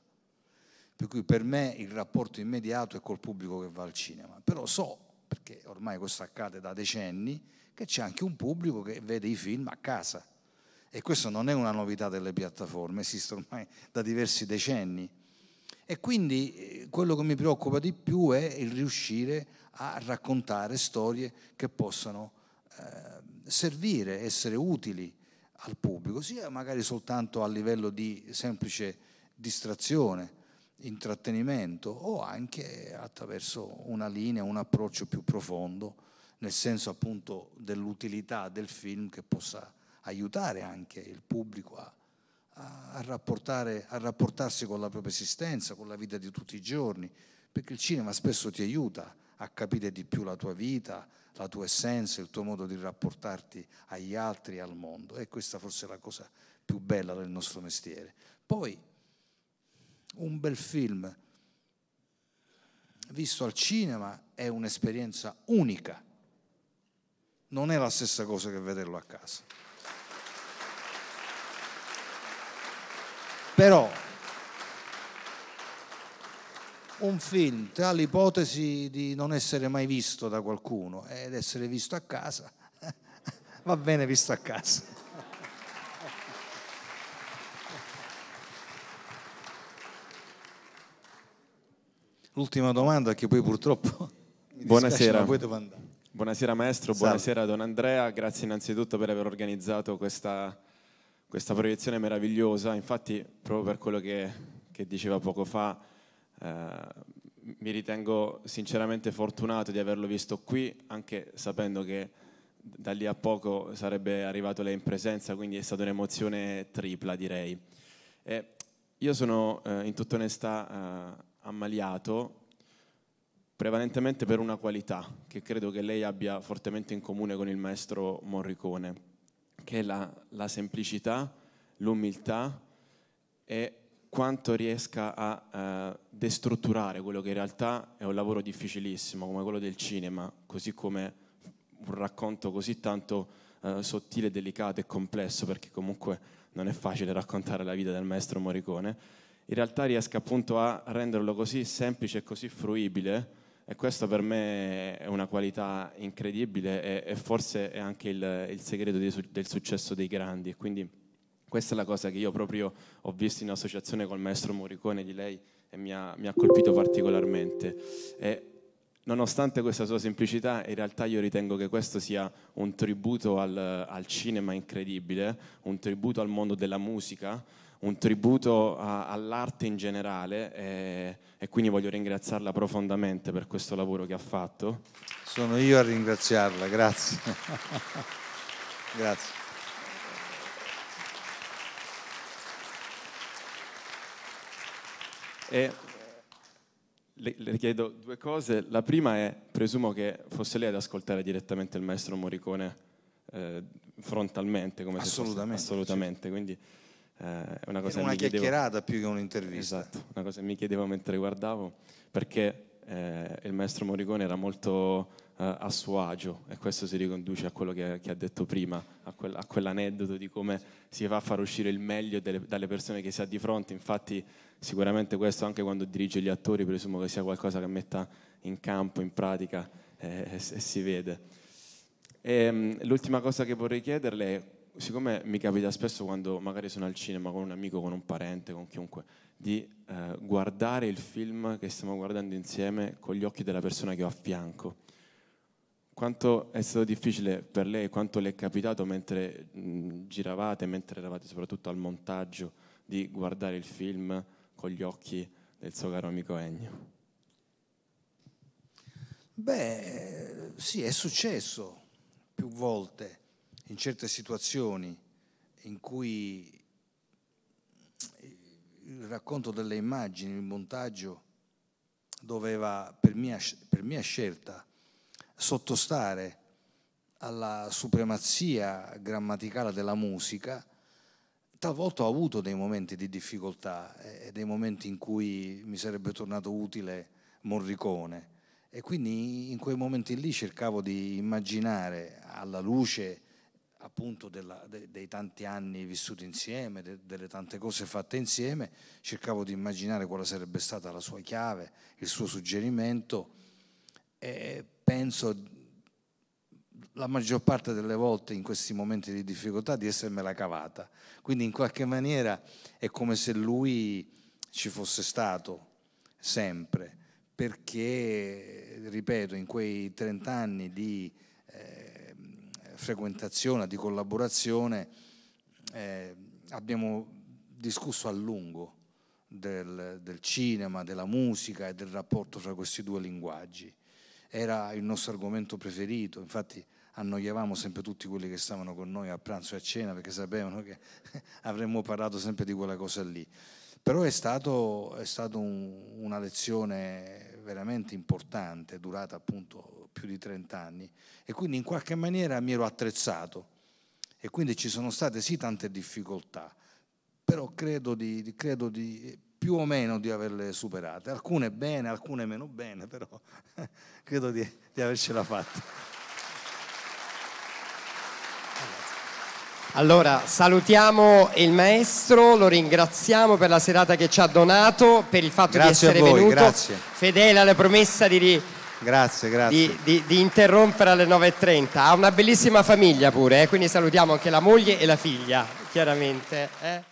Per cui per me il rapporto immediato è col pubblico che va al cinema. Però so, perché ormai questo accade da decenni, che c'è anche un pubblico che vede i film a casa. E questa non è una novità delle piattaforme, esiste ormai da diversi decenni. E quindi eh, quello che mi preoccupa di più è il riuscire a raccontare storie che possano eh, servire, essere utili al pubblico, sia magari soltanto a livello di semplice distrazione, intrattenimento o anche attraverso una linea, un approccio più profondo, nel senso appunto dell'utilità del film che possa aiutare anche il pubblico a, a, a rapportarsi con la propria esistenza, con la vita di tutti i giorni, perché il cinema spesso ti aiuta a capire di più la tua vita, la tua essenza, il tuo modo di rapportarti agli altri e al mondo. E questa forse è la cosa più bella del nostro mestiere. Poi un bel film visto al cinema è un'esperienza unica. Non è la stessa cosa che vederlo a casa. Però un film tra l'ipotesi di non essere mai visto da qualcuno ed essere visto a casa, va bene visto a casa. L'ultima domanda che poi purtroppo... Buonasera. Buonasera maestro, Salve. buonasera Don Andrea, grazie innanzitutto per aver organizzato questa, questa proiezione meravigliosa, infatti proprio per quello che, che diceva poco fa, eh, mi ritengo sinceramente fortunato di averlo visto qui, anche sapendo che da lì a poco sarebbe arrivato lei in presenza, quindi è stata un'emozione tripla direi. E io sono eh, in tutta onestà eh, ammaliato prevalentemente per una qualità che credo che lei abbia fortemente in comune con il maestro Morricone, che è la, la semplicità, l'umiltà e quanto riesca a eh, destrutturare quello che in realtà è un lavoro difficilissimo come quello del cinema, così come un racconto così tanto eh, sottile, delicato e complesso, perché comunque non è facile raccontare la vita del maestro Morricone, in realtà riesca appunto a renderlo così semplice e così fruibile e questo per me è una qualità incredibile e, e forse è anche il, il segreto di, del successo dei grandi. Quindi, questa è la cosa che io proprio ho visto in associazione col maestro Morricone di lei e mi ha, mi ha colpito particolarmente. E nonostante questa sua semplicità, in realtà io ritengo che questo sia un tributo al, al cinema incredibile, un tributo al mondo della musica, un tributo a, all'arte in generale e, e, quindi voglio ringraziarla profondamente per questo lavoro che ha fatto. Sono io a ringraziarla, grazie. grazie. E le, le, chiedo due cose. La prima è, presumo che fosse lei ad ascoltare direttamente il maestro Morricone eh, frontalmente, come assolutamente, fosse, assolutamente. Certo. Quindi, eh, una cosa È una chiacchierata chiedevo, più che un'intervista. Esatto, una cosa che mi chiedevo mentre guardavo, perché eh, il maestro Morricone era molto eh, a suo agio e questo si riconduce a quello che, che ha detto prima, a, quel, a, quell'aneddoto di come si fa a far uscire il meglio delle, dalle persone che si ha di fronte. Infatti sicuramente questo anche quando dirige gli attori presumo che sia qualcosa che metta in campo, in pratica eh, eh e, si vede. E, ehm, l'ultima cosa che vorrei chiederle è, siccome mi capita spesso quando magari sono al cinema con un amico, con un parente, con chiunque, di eh, guardare il film che stiamo guardando insieme con gli occhi della persona che ho a fianco. Quanto è stato difficile per lei, quanto le è capitato mentre mh, giravate, mentre eravate soprattutto al montaggio, di guardare il film con gli occhi del suo caro amico Ennio? Beh, sì, è successo più volte in certe situazioni in cui il racconto delle immagini, il montaggio doveva per mia, per mia scelta sottostare alla supremazia grammaticale della musica talvolta ho avuto dei momenti di difficoltà e eh, dei momenti in cui mi sarebbe tornato utile Morricone e quindi in quei momenti lì cercavo di immaginare alla luce appunto della, de, dei tanti anni vissuti insieme, de, delle tante cose fatte insieme, cercavo di immaginare quale sarebbe stata la sua chiave, il suo suggerimento e penso la maggior parte delle volte in questi momenti di difficoltà di essermela cavata. Quindi in qualche maniera è come se lui ci fosse stato sempre, perché, ripeto, in quei 30 anni di eh, frequentazione, di collaborazione, eh, abbiamo discusso a lungo del, del cinema, della musica e del rapporto fra questi due linguaggi. Era il nostro argomento preferito, infatti annoiavamo sempre tutti quelli che stavano con noi a pranzo e a cena perché sapevano che avremmo parlato sempre di quella cosa lì. Però è stata un, una lezione veramente importante, durata appunto più di 30 anni e quindi in qualche maniera mi ero attrezzato e quindi ci sono state sì tante difficoltà, però credo di, credo di più o meno di averle superate, alcune bene, alcune meno bene, però credo di, di avercela fatta. Allora, salutiamo il maestro, lo ringraziamo per la serata che ci ha donato, per il fatto grazie di essere voi, venuto, grazie. fedele alla promessa di, grazie, grazie. di, di, di interrompere alle 9.30. Ha una bellissima famiglia pure, eh? quindi salutiamo anche la moglie e la figlia, chiaramente. Eh?